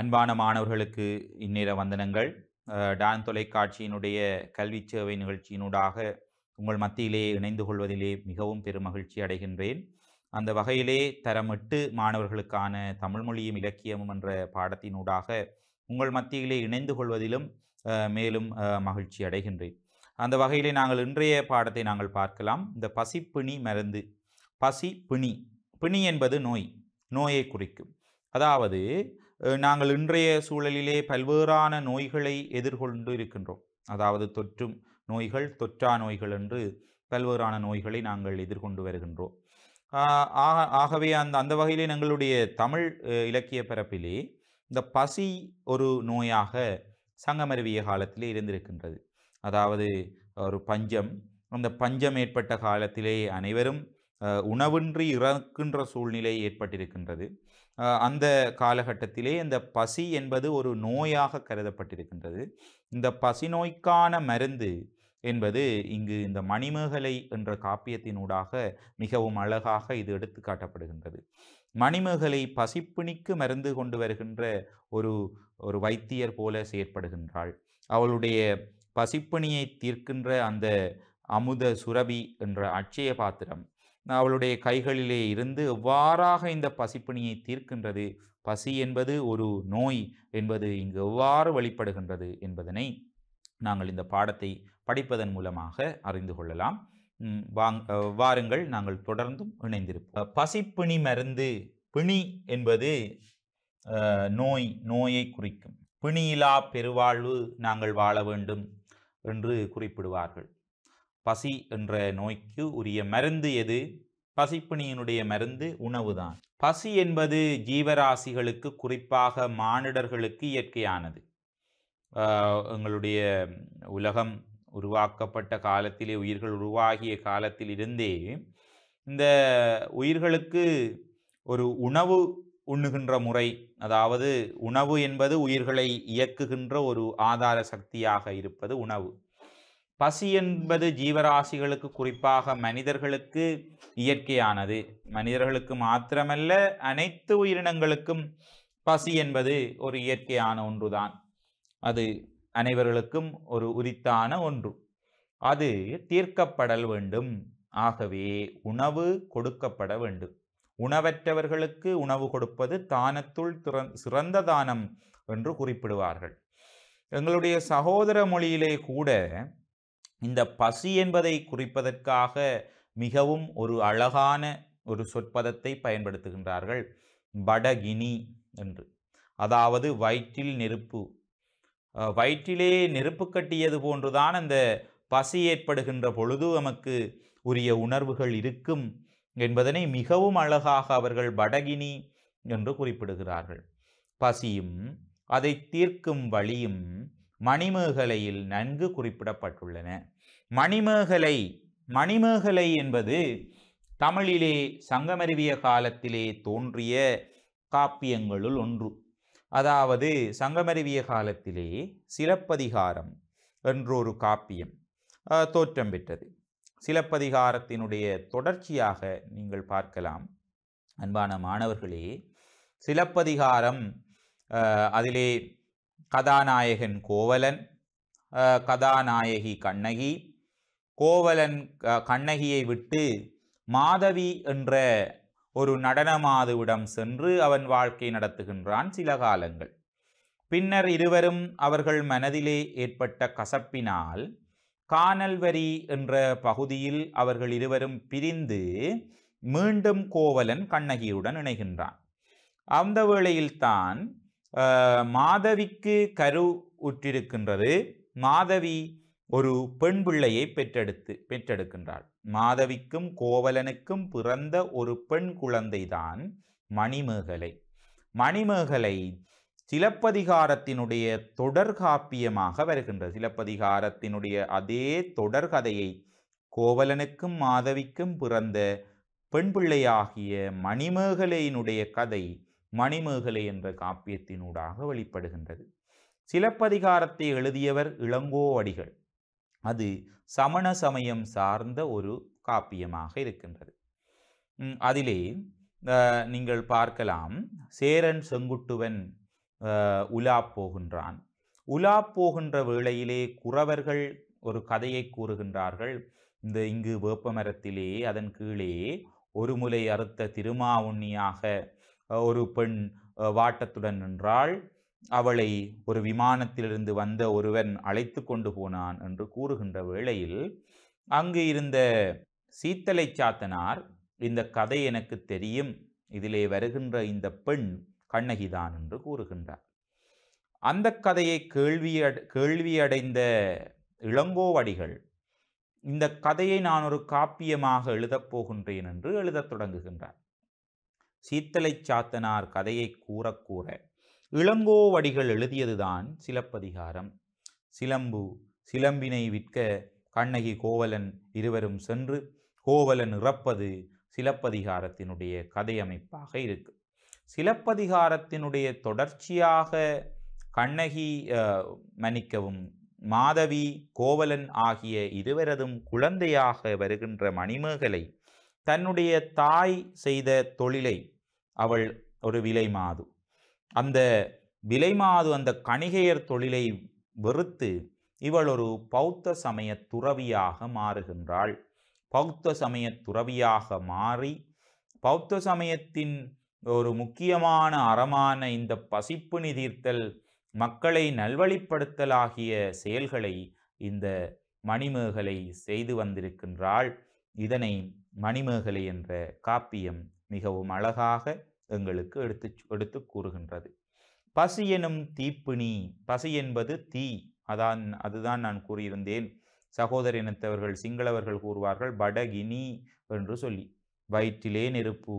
அன்பான மாணவர்களுக்கு இந்நேர வந்தனங்கள் டான் தொலைக்காட்சியினுடைய கல்வி சேவை நிகழ்ச்சியினூடாக உங்கள் மத்தியிலே இணைந்து கொள்வதிலே மிகவும் பெருமகிழ்ச்சி அடைகின்றேன் அந்த வகையிலே தரமிட்டு மாணவர்களுக்கான தமிழ்மொழியும் இலக்கியமும் என்ற பாடத்தினூடாக உங்கள் மத்தியிலே இணைந்து கொள்வதிலும் மேலும் மகிழ்ச்சி அடைகின்றேன் அந்த வகையிலே நாங்கள் இன்றைய பாடத்தை நாங்கள் பார்க்கலாம் இந்த பசிப்பிணி மருந்து பசி பிணி பிணி என்பது நோய் நோயை குறிக்கும் அதாவது நாங்கள் இன்றைய சூழலிலே பல்வேறான நோய்களை எதிர்கொண்டு இருக்கின்றோம் அதாவது தொற்றும் நோய்கள் தொற்றா நோய்கள் என்று பல்வேறான நோய்களை நாங்கள் எதிர்கொண்டு வருகின்றோம் ஆகவே அந்த அந்த வகையிலே எங்களுடைய தமிழ் இலக்கிய பரப்பிலே இந்த பசி ஒரு நோயாக சங்கமருவிய காலத்திலே இருந்திருக்கின்றது அதாவது ஒரு பஞ்சம் அந்த பஞ்சம் ஏற்பட்ட காலத்திலே அனைவரும் உணவின்றி இறக்கின்ற சூழ்நிலை ஏற்பட்டிருக்கின்றது அந்த காலகட்டத்திலே இந்த பசி என்பது ஒரு நோயாக கருதப்பட்டிருக்கின்றது இந்த பசி நோய்க்கான மருந்து என்பது இங்கு இந்த மணிமேகலை என்ற காப்பியத்தினூடாக மிகவும் அழகாக இது எடுத்து காட்டப்படுகின்றது மணிமேகலை பசிப்பிணிக்கு மருந்து கொண்டு வருகின்ற ஒரு ஒரு வைத்தியர் போல செயற்படுகின்றாள் அவளுடைய பசிப்பிணியை தீர்க்கின்ற அந்த அமுத சுரபி என்ற அட்சய பாத்திரம் அவளுடைய கைகளிலே இருந்து எவ்வாறாக இந்த பசிப்பிணியை தீர்க்கின்றது பசி என்பது ஒரு நோய் என்பது இங்கு எவ்வாறு வழிபடுகின்றது என்பதனை நாங்கள் இந்த பாடத்தை படிப்பதன் மூலமாக அறிந்து கொள்ளலாம் வாங் வாருங்கள் நாங்கள் தொடர்ந்தும் இணைந்திருப்போம் பசிப்பிணி மருந்து பிணி என்பது நோய் நோயை குறிக்கும் பிணியிலா பெருவாழ்வு நாங்கள் வாழ வேண்டும் என்று குறிப்பிடுவார்கள் பசி என்ற நோய்க்கு உரிய மருந்து எது பசிப்பணியினுடைய மருந்து உணவுதான் பசி என்பது ஜீவராசிகளுக்கு குறிப்பாக மானிடர்களுக்கு இயற்கையானது எங்களுடைய உலகம் உருவாக்கப்பட்ட காலத்திலே உயிர்கள் உருவாகிய காலத்தில் இருந்தே இந்த உயிர்களுக்கு ஒரு உணவு உண்ணுகின்ற முறை அதாவது உணவு என்பது உயிர்களை இயக்குகின்ற ஒரு ஆதார சக்தியாக இருப்பது உணவு பசி என்பது ஜீவராசிகளுக்கு குறிப்பாக மனிதர்களுக்கு இயற்கையானது மனிதர்களுக்கு மாத்திரமல்ல அனைத்து உயிரினங்களுக்கும் பசி என்பது ஒரு இயற்கையான ஒன்றுதான் அது அனைவர்களுக்கும் ஒரு உரித்தான ஒன்று அது தீர்க்கப்படல் வேண்டும் ஆகவே உணவு கொடுக்கப்பட வேண்டும் உணவற்றவர்களுக்கு உணவு கொடுப்பது தானத்துள் சிறந்த தானம் என்று குறிப்பிடுவார்கள் எங்களுடைய சகோதர மொழியிலே கூட இந்த பசி என்பதை குறிப்பதற்காக மிகவும் ஒரு அழகான ஒரு சொற்பதத்தை பயன்படுத்துகின்றார்கள் படகினி என்று அதாவது வயிற்றில் நெருப்பு வயிற்றிலே நெருப்பு கட்டியது போன்றுதான் அந்த பசி ஏற்படுகின்ற பொழுது நமக்கு உரிய உணர்வுகள் இருக்கும் என்பதனை மிகவும் அழகாக அவர்கள் படகினி என்று குறிப்பிடுகிறார்கள் பசியும் அதை தீர்க்கும் வழியும் மணிமேகலையில் நன்கு குறிப்பிடப்பட்டுள்ளன மணிமேகலை மணிமேகலை என்பது தமிழிலே சங்கமருவிய காலத்திலே தோன்றிய காப்பியங்களுள் ஒன்று அதாவது சங்கமருவிய காலத்திலே சிலப்பதிகாரம் என்றொரு காப்பியம் தோற்றம் பெற்றது சிலப்பதிகாரத்தினுடைய தொடர்ச்சியாக நீங்கள் பார்க்கலாம் அன்பான மாணவர்களே சிலப்பதிகாரம் அதிலே கதாநாயகன் கோவலன் கதாநாயகி கண்ணகி கோவலன் கண்ணகியை விட்டு மாதவி என்ற ஒரு நடனமாதுவிடம் சென்று அவன் வாழ்க்கை நடத்துகின்றான் சில காலங்கள் பின்னர் இருவரும் அவர்கள் மனதிலே ஏற்பட்ட கசப்பினால் கானல்வரி என்ற பகுதியில் அவர்கள் இருவரும் பிரிந்து மீண்டும் கோவலன் கண்ணகியுடன் இணைகின்றான் அந்த வேளையில்தான் மாதவிக்கு கரு உற்றிருக்கின்றது மாதவி ஒரு பெண் பிள்ளையை பெற்றெடுத்து பெற்றெடுக்கின்றாள் மாதவிக்கும் கோவலனுக்கும் பிறந்த ஒரு பெண் குழந்தைதான் மணிமேகலை மணிமேகலை சிலப்பதிகாரத்தினுடைய தொடர்காப்பியமாக வருகின்றது சிலப்பதிகாரத்தினுடைய அதே தொடர்கதையை கோவலனுக்கும் மாதவிக்கும் பிறந்த பெண் பிள்ளையாகிய மணிமேகலையினுடைய கதை மணிமேகலை என்ற காப்பியத்தினூடாக வெளிப்படுகின்றது சிலப்பதிகாரத்தை எழுதியவர் இளங்கோ அடிகள் அது சமண சமயம் சார்ந்த ஒரு காப்பியமாக இருக்கின்றது அதிலே நீங்கள் பார்க்கலாம் சேரன் செங்குட்டுவன் உலா போகின்றான் உலா போகின்ற வேளையிலே குறவர்கள் ஒரு கதையை கூறுகின்றார்கள் இந்த இங்கு வேப்பமரத்திலே அதன் கீழே ஒரு முலை அறுத்த திருமாவுண்ணியாக ஒரு பெண் வாட்டத்துடன் நின்றாள் அவளை ஒரு விமானத்திலிருந்து வந்த ஒருவன் அழைத்து கொண்டு போனான் என்று கூறுகின்ற வேளையில் அங்கு இருந்த சீத்தலை சாத்தனார் இந்த கதை எனக்கு தெரியும் இதிலே வருகின்ற இந்த பெண் கண்ணகிதான் என்று கூறுகின்றார் அந்த கதையை கேள்வி கேள்வியடைந்த இளங்கோவடிகள் இந்த கதையை நான் ஒரு காப்பியமாக எழுதப் போகின்றேன் என்று எழுதத் தொடங்குகின்றார் சீத்தலை சாத்தனார் கதையை கூற கூற இளங்கோவடிகள் எழுதியதுதான் சிலப்பதிகாரம் சிலம்பு சிலம்பினை விற்க கண்ணகி கோவலன் இருவரும் சென்று கோவலன் இறப்பது சிலப்பதிகாரத்தினுடைய கதையமைப்பாக இருக்கு சிலப்பதிகாரத்தினுடைய தொடர்ச்சியாக கண்ணகி மன்னிக்கவும் மாதவி கோவலன் ஆகிய இருவரதும் குழந்தையாக வருகின்ற மணிமேகலை தன்னுடைய தாய் செய்த தொழிலை அவள் ஒரு விலை மாது அந்த விலைமாது அந்த கணிகையர் தொழிலை வெறுத்து இவள் ஒரு பௌத்த சமய துறவியாக மாறுகின்றாள் பௌத்த சமய துறவியாக மாறி பௌத்த சமயத்தின் ஒரு முக்கியமான அறமான இந்த பசிப்பு நிதிர்த்தல் மக்களை நல்வழிப்படுத்தல் ஆகிய செயல்களை இந்த மணிமேகலை செய்து வந்திருக்கின்றாள் இதனை மணிமேகலை என்ற காப்பியம் மிகவும் அழகாக எங்களுக்கு எடுத்து எடுத்து கூறுகின்றது பசி எனும் தீப்பிணி பசி என்பது தீ அதான் அதுதான் நான் கூறியிருந்தேன் சகோதர இனத்தவர்கள் சிங்களவர்கள் கூறுவார்கள் படகினி என்று சொல்லி வயிற்றிலே நெருப்பு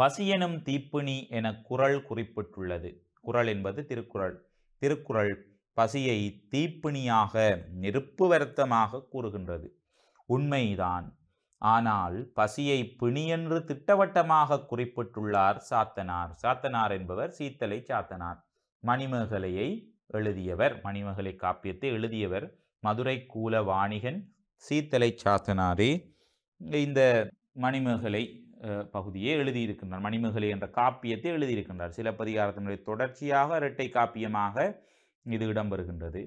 பசி எனும் தீப்பிணி என குரல் குறிப்பிட்டுள்ளது குரல் என்பது திருக்குறள் திருக்குறள் பசியை தீப்பிணியாக நெருப்பு வருத்தமாக கூறுகின்றது உண்மைதான் ஆனால் பசியை பிணியென்று திட்டவட்டமாக குறிப்பிட்டுள்ளார் சாத்தனார் சாத்தனார் என்பவர் சீத்தலை சாத்தனார் மணிமேகலையை எழுதியவர் மணிமேகலை காப்பியத்தை எழுதியவர் மதுரை கூல வாணிகன் சீத்தலை சாத்தனாரே இந்த மணிமேகலை பகுதியே எழுதியிருக்கின்றார் மணிமேகலை என்ற காப்பியத்தை எழுதியிருக்கின்றார் சிலப்பதிகாரத்தினுடைய தொடர்ச்சியாக இரட்டை காப்பியமாக இது இடம்பெறுகின்றது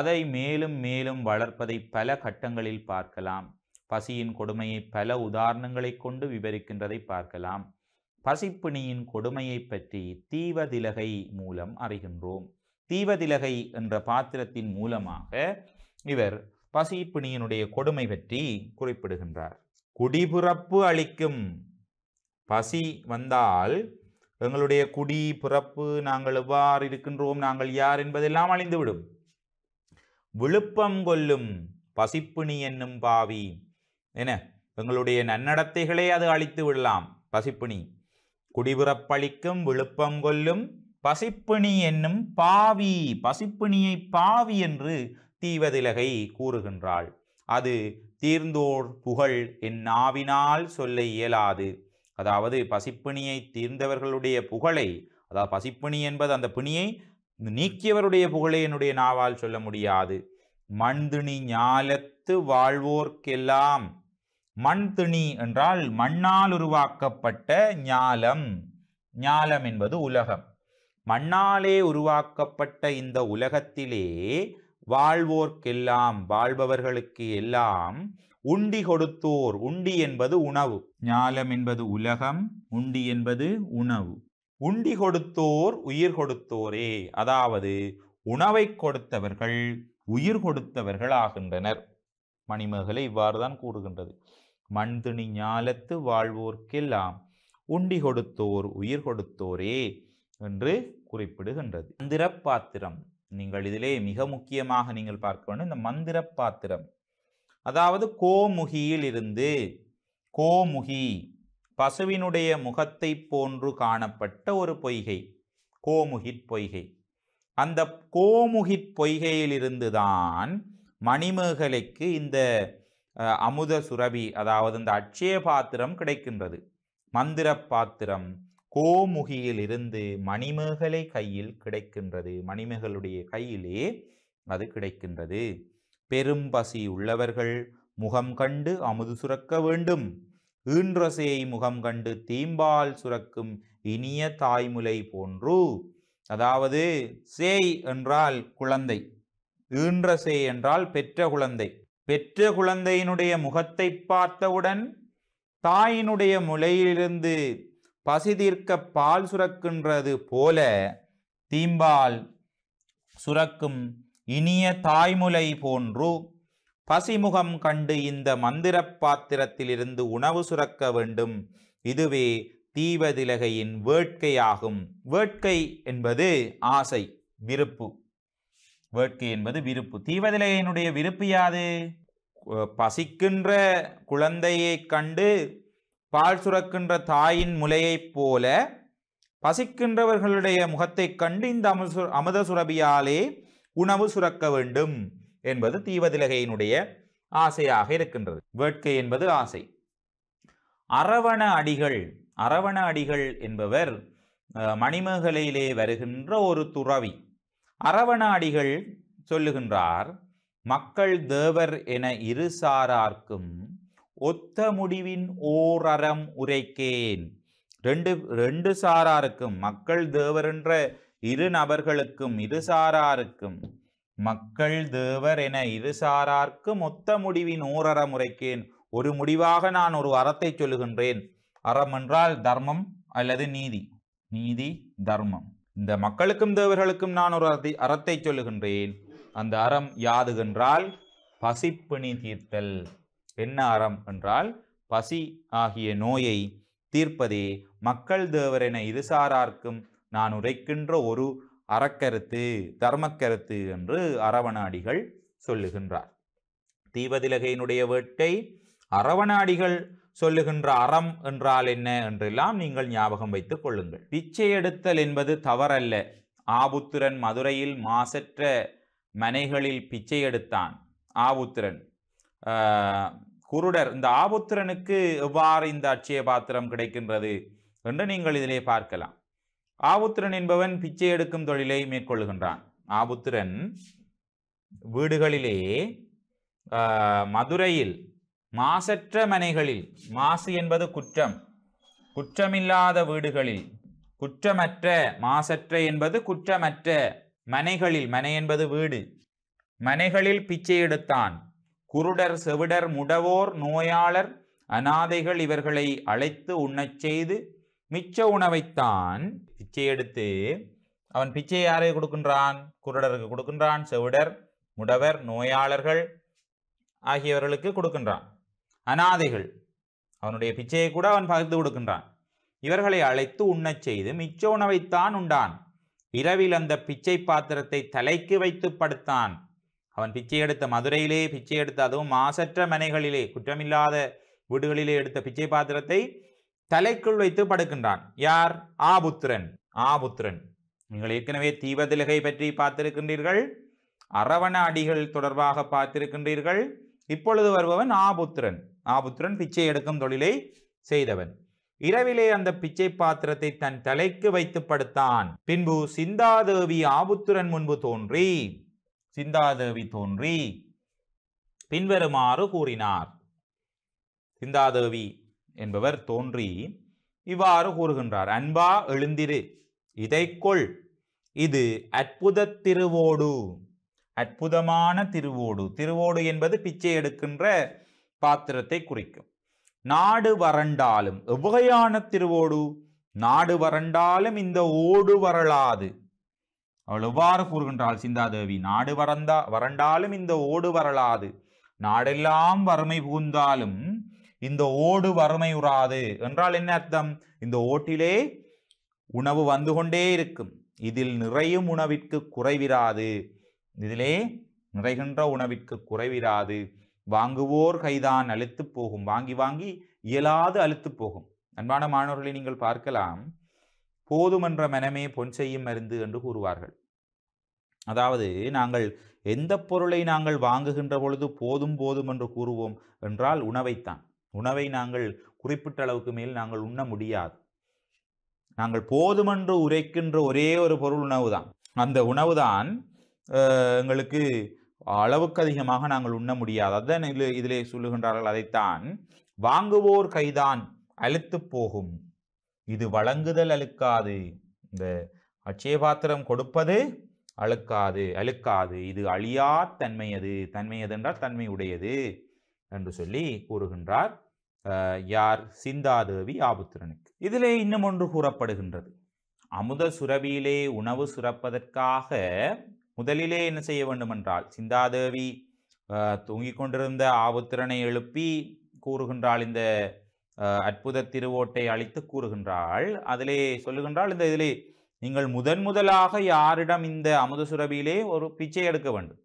அதை மேலும் மேலும் வளர்ப்பதை பல கட்டங்களில் பார்க்கலாம் பசியின் கொடுமையை பல உதாரணங்களை கொண்டு விவரிக்கின்றதை பார்க்கலாம் பசிப்பிணியின் கொடுமையை பற்றி தீவதிலகை மூலம் அறிகின்றோம் தீவதிலகை என்ற பாத்திரத்தின் மூலமாக இவர் பசிப்பிணியினுடைய கொடுமை பற்றி குறிப்பிடுகின்றார் குடிபுறப்பு அளிக்கும் பசி வந்தால் எங்களுடைய குடி பிறப்பு நாங்கள் எவ்வாறு இருக்கின்றோம் நாங்கள் யார் என்பதெல்லாம் அழிந்துவிடும் விழுப்பம் கொல்லும் பசிப்பிணி என்னும் பாவி என்ன எங்களுடைய நன்னடத்தைகளே அது அழித்து விடலாம் பசிப்பிணி குடிபுறப்பளிக்கும் விழுப்பம் கொல்லும் பசிப்பிணி என்னும் பாவி பசிப்பிணியை பாவி என்று தீவதிலகை கூறுகின்றாள் அது தீர்ந்தோர் புகழ் என் நாவினால் சொல்ல இயலாது அதாவது பசிப்பிணியை தீர்ந்தவர்களுடைய புகழை அதாவது பசிப்பிணி என்பது அந்த பிணியை நீக்கியவருடைய புகழை என்னுடைய நாவால் சொல்ல முடியாது மண்துணி ஞாலத்து வாழ்வோர்க்கெல்லாம் மண் திணி என்றால் மண்ணால் உருவாக்கப்பட்ட ஞாலம் ஞாலம் என்பது உலகம் மண்ணாலே உருவாக்கப்பட்ட இந்த உலகத்திலே வாழ்வோர்க்கெல்லாம் வாழ்பவர்களுக்கு எல்லாம் உண்டி கொடுத்தோர் உண்டி என்பது உணவு ஞாலம் என்பது உலகம் உண்டி என்பது உணவு உண்டி கொடுத்தோர் உயிர் கொடுத்தோரே அதாவது உணவை கொடுத்தவர்கள் உயிர் கொடுத்தவர்கள் ஆகின்றனர் மணிமேகலை இவ்வாறுதான் கூறுகின்றது மண்துணி ஞாலத்து வாழ்வோர்க்கெல்லாம் உண்டி கொடுத்தோர் உயிர் கொடுத்தோரே என்று குறிப்பிடுகின்றது மந்திர பாத்திரம் நீங்கள் இதிலே மிக முக்கியமாக நீங்கள் பார்க்க வேண்டும் இந்த மந்திர பாத்திரம் அதாவது கோமுகியில் இருந்து கோமுகி பசுவினுடைய முகத்தை போன்று காணப்பட்ட ஒரு பொய்கை கோமுகிற் பொய்கை அந்த கோமுகிற் பொய்கையிலிருந்துதான் மணிமேகலைக்கு இந்த அமுத சுரபி அதாவது இந்த அட்சய பாத்திரம் கிடைக்கின்றது மந்திர பாத்திரம் கோமுகியில் இருந்து மணிமேகலை கையில் கிடைக்கின்றது மணிமேகளுடைய கையிலே அது கிடைக்கின்றது பெரும் பசி உள்ளவர்கள் முகம் கண்டு அமுது சுரக்க வேண்டும் ஈன்றசையை முகம் கண்டு தீம்பால் சுரக்கும் இனிய தாய்முலை போன்று அதாவது சேய் என்றால் குழந்தை ஈன்றசே என்றால் பெற்ற குழந்தை பெற்ற குழந்தையினுடைய முகத்தை பார்த்தவுடன் தாயினுடைய முலையிலிருந்து பசிதீர்க்க பால் சுரக்கின்றது போல தீம்பால் சுரக்கும் இனிய தாய்முலை போன்று பசிமுகம் கண்டு இந்த மந்திர பாத்திரத்திலிருந்து உணவு சுரக்க வேண்டும் இதுவே தீவதிலகையின் வேட்கையாகும் வேட்கை என்பது ஆசை விருப்பு வேட்கை என்பது விருப்பு தீவதிலையனுடைய விருப்பு யாது பசிக்கின்ற குழந்தையை கண்டு பால் சுரக்கின்ற தாயின் முலையைப் போல பசிக்கின்றவர்களுடைய முகத்தை கண்டு இந்த அமுசு அமுத சுரபியாலே உணவு சுரக்க வேண்டும் என்பது தீவதிலகையினுடைய ஆசையாக இருக்கின்றது வேட்கை என்பது ஆசை அரவண அடிகள் அரவண அடிகள் என்பவர் மணிமேகலையிலே வருகின்ற ஒரு துறவி அரவணாடிகள் சொல்லுகின்றார் மக்கள் தேவர் என இரு சாரார்க்கும் ஒத்த முடிவின் ஓரறம் உரைக்கேன் ரெண்டு ரெண்டு சாராருக்கும் மக்கள் தேவர் என்ற இரு நபர்களுக்கும் இரு சாராருக்கும் மக்கள் தேவர் என இரு சாரார்க்கும் ஒத்த முடிவின் ஓரறம் உரைக்கேன் ஒரு முடிவாக நான் ஒரு அறத்தை சொல்லுகின்றேன் அறம் என்றால் தர்மம் அல்லது நீதி நீதி தர்மம் இந்த மக்களுக்கும் தேவர்களுக்கும் நான் ஒரு அறத்தை அறத்தை சொல்லுகின்றேன் அந்த அறம் யாதுகென்றால் பசிப்பிணி தீர்த்தல் என்ன அறம் என்றால் பசி ஆகிய நோயை தீர்ப்பதே மக்கள் என இதுசாரார்க்கும் நான் உரைக்கின்ற ஒரு அறக்கருத்து தர்மக்கருத்து என்று அரவணாடிகள் சொல்லுகின்றார் தீபதிலகையினுடைய வேட்டை அரவணாடிகள் சொல்லுகின்ற அறம் என்றால் என்ன என்றெல்லாம் நீங்கள் ஞாபகம் வைத்துக் கொள்ளுங்கள் பிச்சை எடுத்தல் என்பது தவறல்ல ஆபுத்திரன் மதுரையில் மாசற்ற மனைகளில் பிச்சை எடுத்தான் ஆபுத்திரன் குருடர் இந்த ஆபுத்திரனுக்கு எவ்வாறு இந்த அட்சய பாத்திரம் கிடைக்கின்றது என்று நீங்கள் இதிலே பார்க்கலாம் ஆபுத்திரன் என்பவன் பிச்சை எடுக்கும் தொழிலை மேற்கொள்ளுகின்றான் ஆபுத்திரன் வீடுகளிலே மதுரையில் மாசற்ற மனைகளில் மாசு என்பது குற்றம் குற்றமில்லாத வீடுகளில் குற்றமற்ற மாசற்ற என்பது குற்றமற்ற மனைகளில் மனை என்பது வீடு மனைகளில் பிச்சை எடுத்தான் குருடர் செவிடர் முடவோர் நோயாளர் அனாதைகள் இவர்களை அழைத்து உண்ணச் செய்து மிச்ச உணவைத்தான் பிச்சை எடுத்து அவன் பிச்சை யாரை கொடுக்கின்றான் குருடருக்கு கொடுக்கின்றான் செவிடர் முடவர் நோயாளர்கள் ஆகியவர்களுக்கு கொடுக்கின்றான் அனாதைகள் அவனுடைய பிச்சையை கூட அவன் பகிர்ந்து கொடுக்கின்றான் இவர்களை அழைத்து உண்ணச் செய்து மிச்ச உணவைத்தான் உண்டான் இரவில் அந்த பிச்சை பாத்திரத்தை தலைக்கு வைத்து படுத்தான் அவன் பிச்சை எடுத்த மதுரையிலே பிச்சை எடுத்த அதுவும் மாசற்ற மனைகளிலே குற்றமில்லாத வீடுகளிலே எடுத்த பிச்சை பாத்திரத்தை தலைக்குள் வைத்து படுக்கின்றான் யார் ஆபுத்திரன் ஆபுத்திரன் நீங்கள் ஏற்கனவே தீபதிலகை பற்றி பார்த்திருக்கின்றீர்கள் அரவண அடிகள் தொடர்பாக பார்த்திருக்கின்றீர்கள் இப்பொழுது வருபவன் ஆபுத்திரன் ஆபுத்திரன் பிச்சை எடுக்கும் தொழிலை செய்தவன் இரவிலே அந்த பிச்சை பாத்திரத்தை தன் தலைக்கு வைத்து படுத்தான் பின்பு சிந்தாதேவி ஆபுத்திரன் முன்பு தோன்றி சிந்தாதேவி தோன்றி பின்வருமாறு கூறினார் சிந்தாதேவி என்பவர் தோன்றி இவ்வாறு கூறுகின்றார் அன்பா எழுந்திரு இதைக்கொள் இது அற்புத திருவோடு அற்புதமான திருவோடு திருவோடு என்பது பிச்சை எடுக்கின்ற பாத்திரத்தை குறிக்கும் நாடு வறண்டாலும் எவ்வகையான திருவோடு நாடு வறண்டாலும் இந்த ஓடு வரலாது அவள் எவ்வாறு கூறுகின்றாள் சிந்தாதேவி நாடு வறந்தா வறண்டாலும் இந்த ஓடு வரலாது நாடெல்லாம் வறுமை புகுந்தாலும் இந்த ஓடு வறுமை உறாது என்றால் என்ன அர்த்தம் இந்த ஓட்டிலே உணவு வந்து கொண்டே இருக்கும் இதில் நிறையும் உணவிற்கு குறைவிராது இதிலே நிறைகின்ற உணவிற்கு குறைவிராது வாங்குவோர் கைதான் அழுத்து போகும் வாங்கி வாங்கி இயலாது அழுத்து போகும் அன்பான மாணவர்களை நீங்கள் பார்க்கலாம் போதுமன்ற மனமே பொன் செய்யும் மருந்து என்று கூறுவார்கள் அதாவது நாங்கள் எந்த பொருளை நாங்கள் வாங்குகின்ற பொழுது போதும் போதும் என்று கூறுவோம் என்றால் உணவைத்தான் உணவை நாங்கள் குறிப்பிட்ட அளவுக்கு மேல் நாங்கள் உண்ண முடியாது நாங்கள் போதுமென்று உரைக்கின்ற ஒரே ஒரு பொருள் உணவு தான் அந்த உணவு தான் எங்களுக்கு அளவுக்கு அதிகமாக நாங்கள் உண்ண முடியாது அதான் இதிலே சொல்லுகின்றார்கள் அதைத்தான் வாங்குவோர் கைதான் அழுத்து போகும் இது வழங்குதல் அழுக்காது இந்த பாத்திரம் கொடுப்பது அழுக்காது அழுக்காது இது அழியா தன்மை அது என்றால் உடையது என்று சொல்லி கூறுகின்றார் யார் சிந்தாதேவி ஆபுத்திரனுக்கு இதிலே இன்னும் ஒன்று கூறப்படுகின்றது அமுத சுரவியிலே உணவு சுரப்பதற்காக முதலிலே என்ன செய்ய வேண்டுமென்றால் சிந்தாதேவி தூங்கிக் கொண்டிருந்த ஆவுத்திறனை எழுப்பி கூறுகின்றாள் இந்த அற்புத திருவோட்டை அளித்து கூறுகின்றாள் அதிலே சொல்லுகின்றாள் இந்த இதிலே நீங்கள் முதன் முதலாக யாரிடம் இந்த அமுதசுரபியிலே சுரபியிலே ஒரு பிச்சை எடுக்க வேண்டும்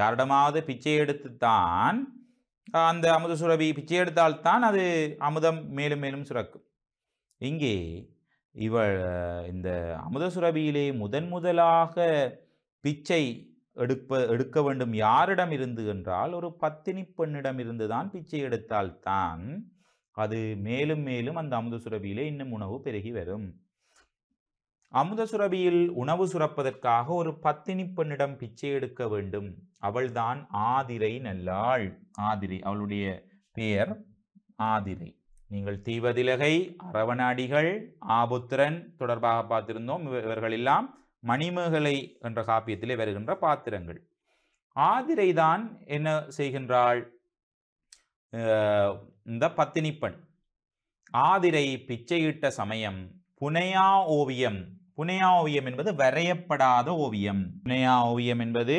யாரிடமாவது பிச்சை எடுத்துத்தான் அந்த அமுத சுரபி பிச்சை எடுத்தால்தான் அது அமுதம் மேலும் மேலும் சுரக்கும் இங்கே இவள் இந்த அமுத சுரபியிலே முதன் முதலாக பிச்சை எடுப்ப எடுக்க வேண்டும் யாரிடம் இருந்து என்றால் ஒரு பத்தினி பெண்ணிடம் இருந்து தான் பிச்சை எடுத்தால் தான் அது மேலும் மேலும் அந்த அமுத சுரபியிலே இன்னும் உணவு பெருகி வரும் அமுத சுரபியில் உணவு சுரப்பதற்காக ஒரு பத்தினி பெண்ணிடம் பிச்சை எடுக்க வேண்டும் அவள்தான் ஆதிரை நல்லாள் ஆதிரை அவளுடைய பெயர் ஆதிரை நீங்கள் தீவதிலகை அரவணாடிகள் ஆபுத்திரன் தொடர்பாக பார்த்திருந்தோம் இவர்களெல்லாம் மணிமேகலை என்ற காப்பியத்திலே வருகின்ற பாத்திரங்கள் ஆதிரைதான் என்ன செய்கின்றாள் இந்த பத்தினிப்பெண் ஆதிரை பிச்சையிட்ட சமயம் புனையா ஓவியம் புனையா ஓவியம் என்பது வரையப்படாத ஓவியம் புனையா ஓவியம் என்பது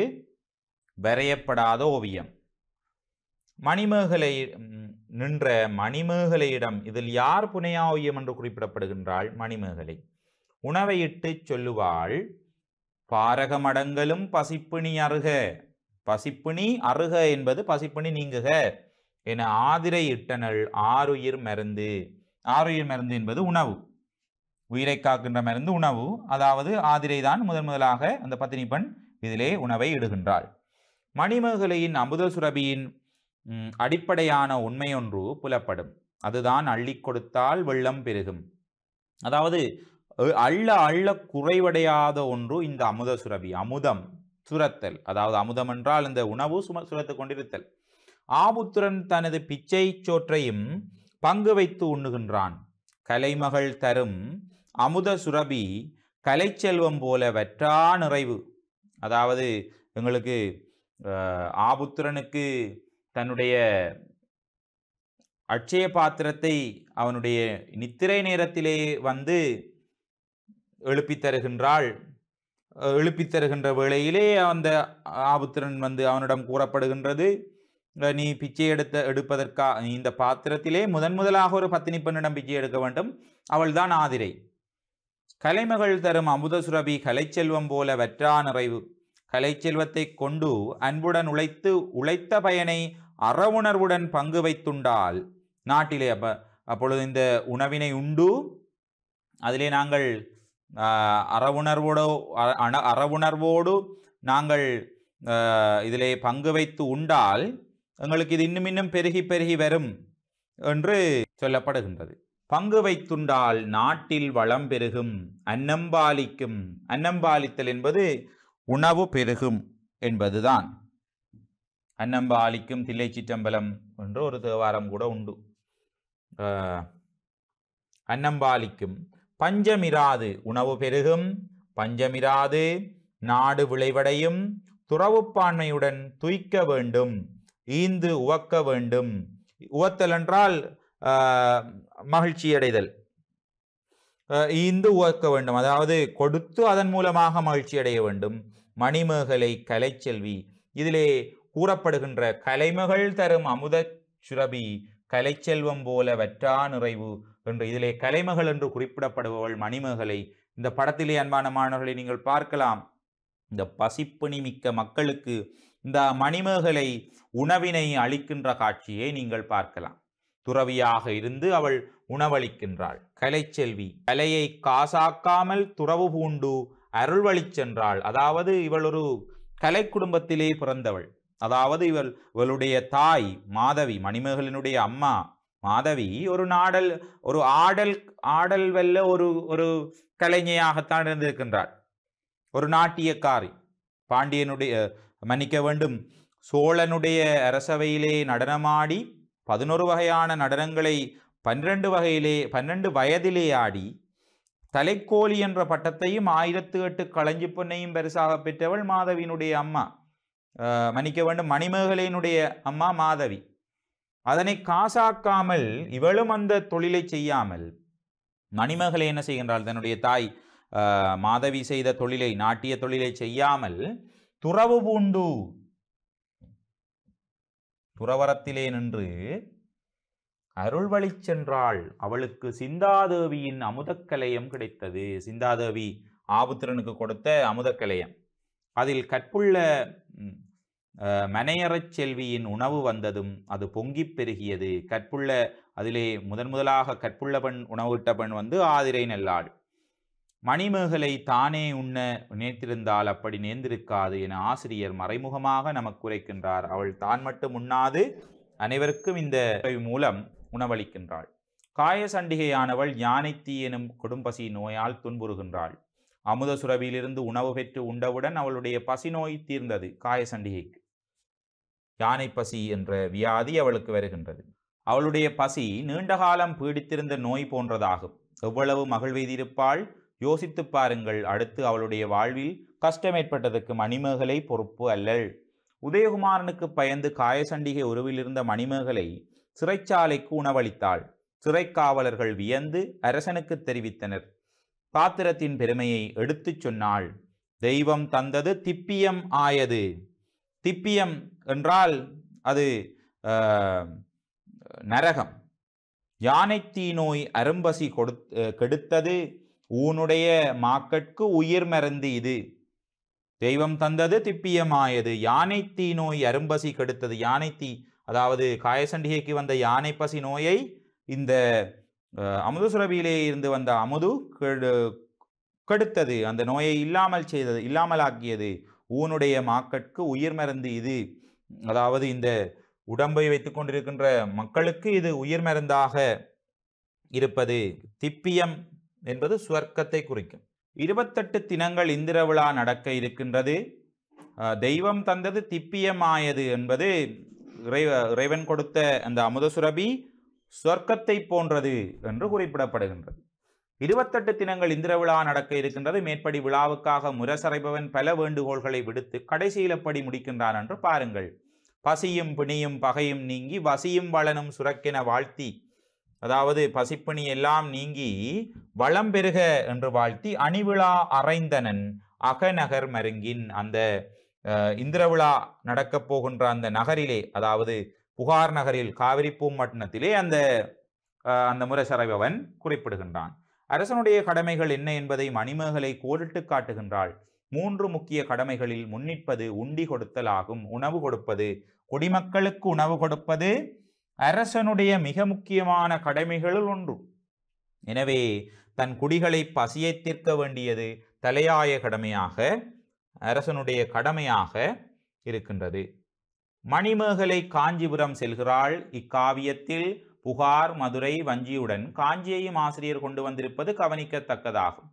வரையப்படாத ஓவியம் மணிமேகலை நின்ற மணிமேகலையிடம் இதில் யார் புனையா ஓவியம் என்று குறிப்பிடப்படுகின்றாள் மணிமேகலை உணவையிட்டு சொல்லுவாள் பாரகமடங்களும் பசிப்பிணி அருக பசிப்பிணி அருக என்பது பசிப்பிணி நீங்குக என ஆதிரை இட்டனள் ஆறுயிர் மருந்து ஆறுயிர் மருந்து என்பது உணவு உயிரை காக்கின்ற மருந்து உணவு அதாவது ஆதிரை தான் முதன் முதலாக அந்த பத்தினி பெண் இதிலே உணவை இடுகின்றாள் மணிமேகலையின் அமுத சுரபியின் அடிப்படையான உண்மையொன்று புலப்படும் அதுதான் அள்ளி கொடுத்தால் வெள்ளம் பெருகும் அதாவது அள்ள அள்ள குறைவடையாத ஒன்று இந்த அமுத சுரபி அமுதம் சுரத்தல் அதாவது அமுதம் என்றால் இந்த உணவு சும சுரத்து கொண்டிருத்தல் ஆபுத்திரன் தனது பிச்சை சோற்றையும் பங்கு வைத்து உண்ணுகின்றான் கலைமகள் தரும் அமுத சுரபி கலைச்செல்வம் போல வற்றா நிறைவு அதாவது எங்களுக்கு ஆபுத்திரனுக்கு தன்னுடைய அட்சய பாத்திரத்தை அவனுடைய நித்திரை நேரத்திலே வந்து எழுப்பி தருகின்றாள் எழுப்பி தருகின்ற வேளையிலே அந்த ஆபுத்திரன் வந்து அவனிடம் கூறப்படுகின்றது நீ பிச்சை எடுத்த எடுப்பதற்காக நீ இந்த பாத்திரத்திலே முதன் முதலாக ஒரு பத்தினி பெண்ணிடம் பிச்சை எடுக்க வேண்டும் அவள்தான் ஆதிரை கலைமகள் தரும் அமுத சுரபி கலைச்செல்வம் போல வற்றா நிறைவு கலைச்செல்வத்தை கொண்டு அன்புடன் உழைத்து உழைத்த பயனை அறவுணர்வுடன் பங்கு வைத்துண்டால் நாட்டிலே அப்ப அப்பொழுது இந்த உணவினை உண்டு அதிலே நாங்கள் அறவுணர்வோடு அண அறவுணர்வோடு நாங்கள் இதிலே பங்கு வைத்து உண்டால் எங்களுக்கு இது இன்னும் இன்னும் பெருகி பெருகி வரும் என்று சொல்லப்படுகின்றது பங்கு வைத்துண்டால் நாட்டில் வளம் பெருகும் அன்னம்பாலிக்கும் அன்னம்பாலித்தல் என்பது உணவு பெருகும் என்பதுதான் அன்னம்பாலிக்கும் தில்லை சிற்றம்பலம் என்று ஒரு தேவாரம் கூட உண்டு அன்னம்பாலிக்கும் பஞ்சமிராது உணவு பெருகும் பஞ்சமிராது நாடு விளைவடையும் துறவுப்பான்மையுடன் துய்க்க வேண்டும் ஈந்து உவக்க வேண்டும் உவத்தல் என்றால் மகிழ்ச்சியடைதல் ஈந்து உவக்க வேண்டும் அதாவது கொடுத்து அதன் மூலமாக மகிழ்ச்சி அடைய வேண்டும் மணிமேகலை கலைச்செல்வி இதிலே கூறப்படுகின்ற கலைமகள் தரும் அமுத சுரபி கலைச்செல்வம் போல வற்றா நிறைவு என்று இதிலே கலைமகள் என்று குறிப்பிடப்படுபவள் மணிமகளை இந்த படத்திலே அன்பான மாணவர்களை நீங்கள் பார்க்கலாம் இந்த பசிப்பணி மிக்க மக்களுக்கு இந்த மணிமேகலை உணவினை அளிக்கின்ற காட்சியை நீங்கள் பார்க்கலாம் துறவியாக இருந்து அவள் உணவளிக்கின்றாள் கலைச்செல்வி கலையை காசாக்காமல் துறவு பூண்டு அருள்வழி சென்றாள் அதாவது இவள் ஒரு கலை குடும்பத்திலே பிறந்தவள் அதாவது இவள் இவளுடைய தாய் மாதவி மணிமேகலினுடைய அம்மா மாதவி ஒரு நாடல் ஒரு ஆடல் ஆடல் வெல்ல ஒரு ஒரு கலைஞையாகத்தான் இருந்திருக்கின்றாள் ஒரு நாட்டியக்காரி பாண்டியனுடைய மன்னிக்க வேண்டும் சோழனுடைய அரசவையிலே நடனமாடி பதினொரு வகையான நடனங்களை பன்னிரண்டு வகையிலே பன்னெண்டு வயதிலே ஆடி தலைக்கோலி என்ற பட்டத்தையும் ஆயிரத்து எட்டு களஞ்சி பொன்னையும் பெருசாக பெற்றவள் மாதவியினுடைய அம்மா மன்னிக்க வேண்டும் மணிமேகலையினுடைய அம்மா மாதவி அதனை காசாக்காமல் இவளும் அந்த தொழிலை செய்யாமல் மணிமகளை என்ன செய்கின்றாள் தன்னுடைய தாய் மாதவி செய்த தொழிலை நாட்டிய தொழிலை செய்யாமல் துறவு பூண்டு துறவரத்திலே நின்று வழி சென்றாள் அவளுக்கு சிந்தாதேவியின் அமுதக்கலையம் கிடைத்தது சிந்தாதேவி ஆபுத்திரனுக்கு கொடுத்த அமுதக்கலையம் அதில் கற்புள்ள மனையறச் செல்வியின் உணவு வந்ததும் அது பொங்கிப் பெருகியது கற்புள்ள அதிலே முதன் முதலாக கற்புள்ள பெண் உணவிட்ட பெண் வந்து ஆதிரை நல்லாள் மணிமேகலை தானே உண்ண நினைத்திருந்தால் அப்படி நேர்ந்திருக்காது என ஆசிரியர் மறைமுகமாக நமக்கு குறைக்கின்றார் அவள் தான் மட்டும் உண்ணாது அனைவருக்கும் இந்த மூலம் உணவளிக்கின்றாள் காய சண்டிகையானவள் யானைத்தீ எனும் கொடும்பசி நோயால் துன்புறுகின்றாள் அமுத சுரவியிலிருந்து உணவு பெற்று உண்டவுடன் அவளுடைய பசி நோய் தீர்ந்தது காய சண்டிகைக்கு யானை பசி என்ற வியாதி அவளுக்கு வருகின்றது அவளுடைய பசி நீண்ட காலம் பீடித்திருந்த நோய் போன்றதாகும் எவ்வளவு மகிழ்வெய்திருப்பாள் யோசித்து பாருங்கள் அடுத்து அவளுடைய வாழ்வில் கஷ்டம் ஏற்பட்டதற்கு மணிமேகலை பொறுப்பு அல்லல் உதயகுமாரனுக்கு பயந்து காயசண்டிகை இருந்த மணிமேகலை சிறைச்சாலைக்கு உணவளித்தாள் சிறைக்காவலர்கள் வியந்து அரசனுக்கு தெரிவித்தனர் பாத்திரத்தின் பெருமையை எடுத்துச் சொன்னாள் தெய்வம் தந்தது திப்பியம் ஆயது திப்பியம் என்றால் அது நரகம் யானைத்தீ நோய் அரும்பசி கெடுத்தது ஊனுடைய மாக்கட்கு உயிர் மறந்து இது தெய்வம் தந்தது திப்பியமாயது யானைத்தீ நோய் அரும்பசி கெடுத்தது யானைத்தீ அதாவது காயசண்டிகைக்கு வந்த யானை பசி நோயை இந்த அமுது சுரபியிலே இருந்து வந்த அமுது கெடுத்தது அந்த நோயை இல்லாமல் செய்தது இல்லாமலாக்கியது ஊனுடைய மாக்கட்கு உயிர் மருந்து இது அதாவது இந்த உடம்பை வைத்து கொண்டிருக்கின்ற மக்களுக்கு இது உயிர் மருந்தாக இருப்பது திப்பியம் என்பது சுவர்க்கத்தை குறிக்கும் இருபத்தெட்டு தினங்கள் இந்திர விழா நடக்க இருக்கின்றது தெய்வம் தந்தது திப்பியமாயது என்பது இறை இறைவன் கொடுத்த அந்த அமுதசுரபி சொர்க்கத்தை போன்றது என்று குறிப்பிடப்படுகின்றது இருபத்தெட்டு தினங்கள் இந்திர விழா நடக்க இருக்கின்றது மேற்படி விழாவுக்காக முரசறைபவன் பல வேண்டுகோள்களை விடுத்து கடைசியிலப்படி முடிக்கின்றான் என்று பாருங்கள் பசியும் பிணியும் பகையும் நீங்கி வசியும் வளனும் சுரக்கென வாழ்த்தி அதாவது பசிப்பிணி எல்லாம் நீங்கி வளம் பெருக என்று வாழ்த்தி அணிவிழா அரைந்தனன் அகநகர் மருங்கின் அந்த இந்திரவிழா நடக்கப் போகின்ற அந்த நகரிலே அதாவது புகார் நகரில் காவிரி பூம்பட்டினத்திலே அந்த அந்த முரசறைபவன் குறிப்பிடுகின்றான் அரசனுடைய கடமைகள் என்ன என்பதை மணிமேகலை கோரிட்டு காட்டுகின்றாள் மூன்று முக்கிய கடமைகளில் முன்னிற்பது உண்டி கொடுத்தல் ஆகும் உணவு கொடுப்பது குடிமக்களுக்கு உணவு கொடுப்பது அரசனுடைய மிக முக்கியமான கடமைகளில் ஒன்று எனவே தன் குடிகளை பசியை தீர்க்க வேண்டியது தலையாய கடமையாக அரசனுடைய கடமையாக இருக்கின்றது மணிமேகலை காஞ்சிபுரம் செல்கிறாள் இக்காவியத்தில் புகார் மதுரை வஞ்சியுடன் காஞ்சியையும் ஆசிரியர் கொண்டு வந்திருப்பது கவனிக்கத்தக்கதாகும்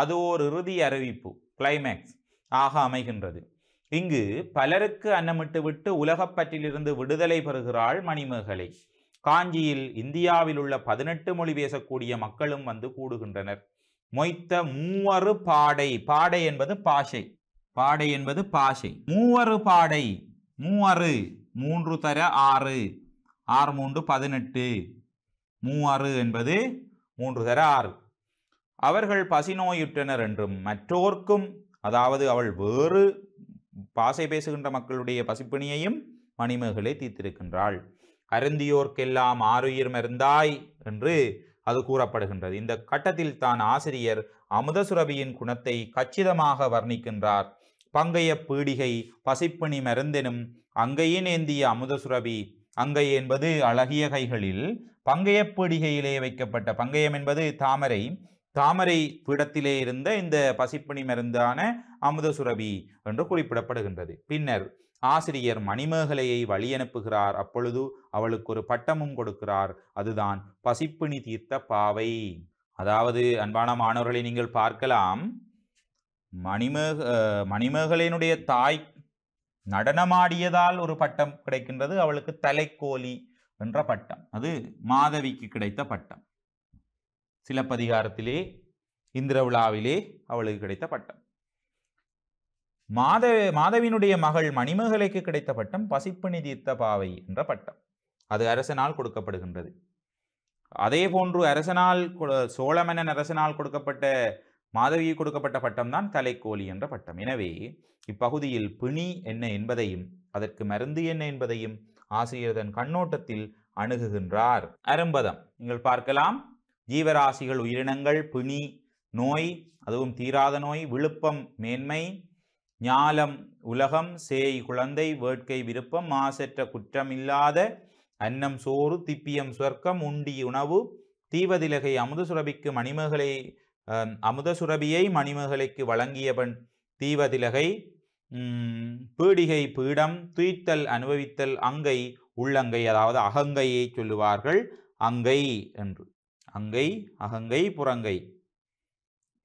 அது ஓர் இறுதி அறிவிப்பு கிளைமேக்ஸ் ஆக அமைகின்றது இங்கு பலருக்கு அன்னமிட்டுவிட்டு உலகப்பற்றிலிருந்து விடுதலை பெறுகிறாள் மணிமேகலை காஞ்சியில் இந்தியாவில் உள்ள பதினெட்டு மொழி பேசக்கூடிய மக்களும் வந்து கூடுகின்றனர் மொய்த்த மூவரு பாடை பாடை என்பது பாஷை பாடை என்பது பாஷை மூவரு பாடை மூவரு மூன்று தர ஆறு ஆறு மூன்று பதினெட்டு மூவாறு என்பது மூன்று தர ஆறு அவர்கள் பசி நோயுற்றனர் என்றும் மற்றோர்க்கும் அதாவது அவள் வேறு பாசை பேசுகின்ற மக்களுடைய பசிப்பிணியையும் மணிமேகலை தீர்த்திருக்கின்றாள் அருந்தியோர்க்கெல்லாம் ஆறுயிர் மருந்தாய் என்று அது கூறப்படுகின்றது இந்த கட்டத்தில் தான் ஆசிரியர் அமுதசுரபியின் குணத்தை கச்சிதமாக வர்ணிக்கின்றார் பங்கைய பீடிகை பசிப்பணி மருந்தெனும் அங்கையின் ஏந்திய அமுதசுரபி அங்கை என்பது அழகிய கைகளில் பங்கையப்பீடிகையிலே வைக்கப்பட்ட பங்கையம் என்பது தாமரை தாமரை பீடத்திலே இருந்த இந்த பசிப்பணி மருந்தான அமுத சுரபி என்று குறிப்பிடப்படுகின்றது பின்னர் ஆசிரியர் மணிமேகலையை வழி அனுப்புகிறார் அப்பொழுது அவளுக்கு ஒரு பட்டமும் கொடுக்கிறார் அதுதான் பசிப்பிணி தீர்த்த பாவை அதாவது அன்பான மாணவர்களை நீங்கள் பார்க்கலாம் மணிமேக மணிமேகலையினுடைய தாய் நடனமாடியதால் ஒரு பட்டம் கிடைக்கின்றது அவளுக்கு தலைக்கோலி என்ற பட்டம் அது மாதவிக்கு கிடைத்த பட்டம் சிலப்பதிகாரத்திலே இந்திர விழாவிலே அவளுக்கு கிடைத்த பட்டம் மாதவ மாதவியினுடைய மகள் மணிமகளைக்கு கிடைத்த பட்டம் பசிப்பணி தீர்த்த பாவை என்ற பட்டம் அது அரசனால் கொடுக்கப்படுகின்றது அதே போன்று அரசனால் சோழமன்னன் அரசனால் கொடுக்கப்பட்ட மாதவியை கொடுக்கப்பட்ட பட்டம் தான் தலைக்கோலி என்ற பட்டம் எனவே இப்பகுதியில் பிணி என்ன என்பதையும் அதற்கு மருந்து என்ன என்பதையும் ஆசிரியர் தன் கண்ணோட்டத்தில் அணுகுகின்றார் அரும்பதம் நீங்கள் பார்க்கலாம் ஜீவராசிகள் உயிரினங்கள் பிணி நோய் அதுவும் தீராத நோய் விழுப்பம் மேன்மை ஞாலம் உலகம் சேய் குழந்தை வேட்கை விருப்பம் மாசற்ற குற்றம் இல்லாத அன்னம் சோறு திப்பியம் சொர்க்கம் உண்டி உணவு தீவதிலகை அமுது சுரபிக்கு மணிமகளை அமுத சுரபியை மணிமகளுக்கு வழங்கியவன் தீவதிலகை பீடிகை பீடம் துய்த்தல் அனுபவித்தல் அங்கை உள்ளங்கை அதாவது அகங்கையை சொல்லுவார்கள் அங்கை என்று அங்கை அகங்கை புறங்கை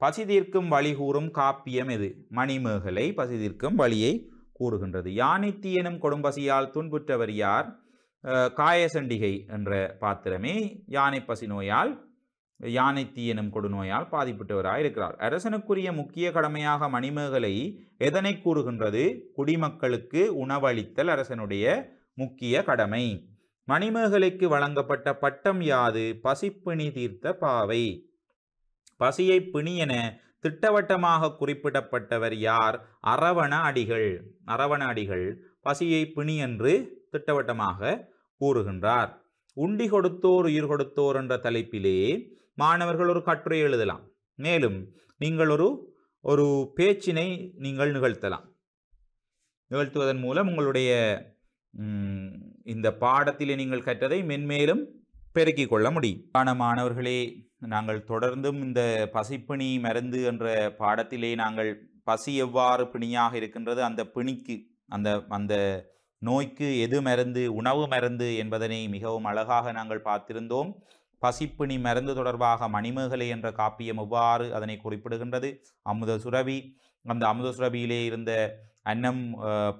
பசி தீர்க்கும் வழி கூறும் காப்பியம் எது மணிமேகலை பசி தீர்க்கும் வழியை கூறுகின்றது யானைத்தீயனும் கொடும்பசியால் துன்புற்றவர் யார் காயசண்டிகை என்ற பாத்திரமே யானை பசி நோயால் யானை தீ எனும் கொடுநோயால் பாதிப்பட்டவராக இருக்கிறார் அரசனுக்குரிய முக்கிய கடமையாக மணிமேகலை எதனை கூறுகின்றது குடிமக்களுக்கு உணவளித்தல் அரசனுடைய முக்கிய கடமை மணிமேகலைக்கு வழங்கப்பட்ட பட்டம் யாது பசிப்பிணி தீர்த்த பாவை பசியை பிணி என திட்டவட்டமாக குறிப்பிடப்பட்டவர் யார் அரவண அடிகள் அரவண அடிகள் பசியை பிணி என்று திட்டவட்டமாக கூறுகின்றார் உண்டி கொடுத்தோர் உயிர் கொடுத்தோர் என்ற தலைப்பிலே மாணவர்கள் ஒரு கட்டுரை எழுதலாம் மேலும் நீங்கள் ஒரு ஒரு பேச்சினை நீங்கள் நிகழ்த்தலாம் நிகழ்த்துவதன் மூலம் உங்களுடைய இந்த பாடத்திலே நீங்கள் கற்றதை மென்மேலும் பெருக்கிக் கொள்ள முடியும் மாணவர்களே நாங்கள் தொடர்ந்தும் இந்த பசிப்பிணி மருந்து என்ற பாடத்திலே நாங்கள் பசி எவ்வாறு பிணியாக இருக்கின்றது அந்த பிணிக்கு அந்த அந்த நோய்க்கு எது மருந்து உணவு மருந்து என்பதனை மிகவும் அழகாக நாங்கள் பார்த்திருந்தோம் பசிப்பிணி மருந்து தொடர்பாக மணிமேகலை என்ற காப்பியம் எவ்வாறு அதனை குறிப்பிடுகின்றது அமுத சுரபி அந்த அமுத சுரபியிலே இருந்த அன்னம்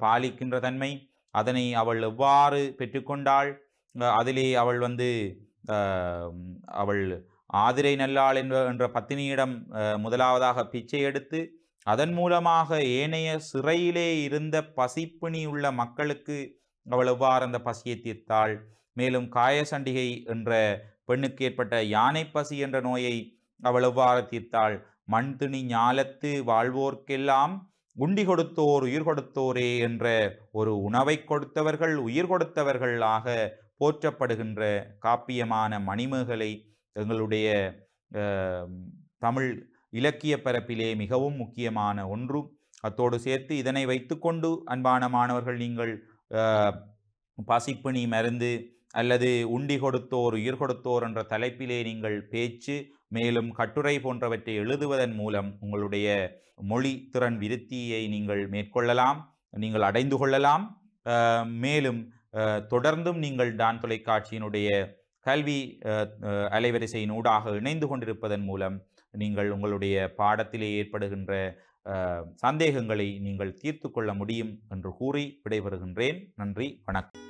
பாலிக்கின்ற தன்மை அதனை அவள் எவ்வாறு பெற்றுக்கொண்டாள் அதிலே அவள் வந்து அவள் ஆதிரை நல்லாள் என்ற என்ற பத்தினியிடம் முதலாவதாக பிச்சை எடுத்து அதன் மூலமாக ஏனைய சிறையிலே இருந்த பசிப்பிணி உள்ள மக்களுக்கு அவள் எவ்வாறு அந்த பசியை தீர்த்தாள் மேலும் காயசண்டிகை என்ற பெண்ணுக்கு ஏற்பட்ட யானை பசி என்ற நோயை அவள் எவ்வாறு தீர்த்தாள் மண் துணி ஞாலத்து வாழ்வோர்க்கெல்லாம் உண்டி கொடுத்தோர் உயிர் கொடுத்தோரே என்ற ஒரு உணவை கொடுத்தவர்கள் உயிர் கொடுத்தவர்களாக போற்றப்படுகின்ற காப்பியமான மணிமேகலை எங்களுடைய தமிழ் இலக்கிய பரப்பிலே மிகவும் முக்கியமான ஒன்று அத்தோடு சேர்த்து இதனை வைத்துக்கொண்டு அன்பான மாணவர்கள் நீங்கள் பசிப்பணி மருந்து அல்லது உண்டி கொடுத்தோர் உயிர் கொடுத்தோர் என்ற தலைப்பிலே நீங்கள் பேச்சு மேலும் கட்டுரை போன்றவற்றை எழுதுவதன் மூலம் உங்களுடைய மொழி திறன் விருத்தியை நீங்கள் மேற்கொள்ளலாம் நீங்கள் அடைந்து கொள்ளலாம் மேலும் தொடர்ந்தும் நீங்கள் டான் தொலைக்காட்சியினுடைய கல்வி அலைவரிசையின் ஊடாக இணைந்து கொண்டிருப்பதன் மூலம் நீங்கள் உங்களுடைய பாடத்திலே ஏற்படுகின்ற சந்தேகங்களை நீங்கள் தீர்த்து கொள்ள முடியும் என்று கூறி விடைபெறுகின்றேன் நன்றி வணக்கம்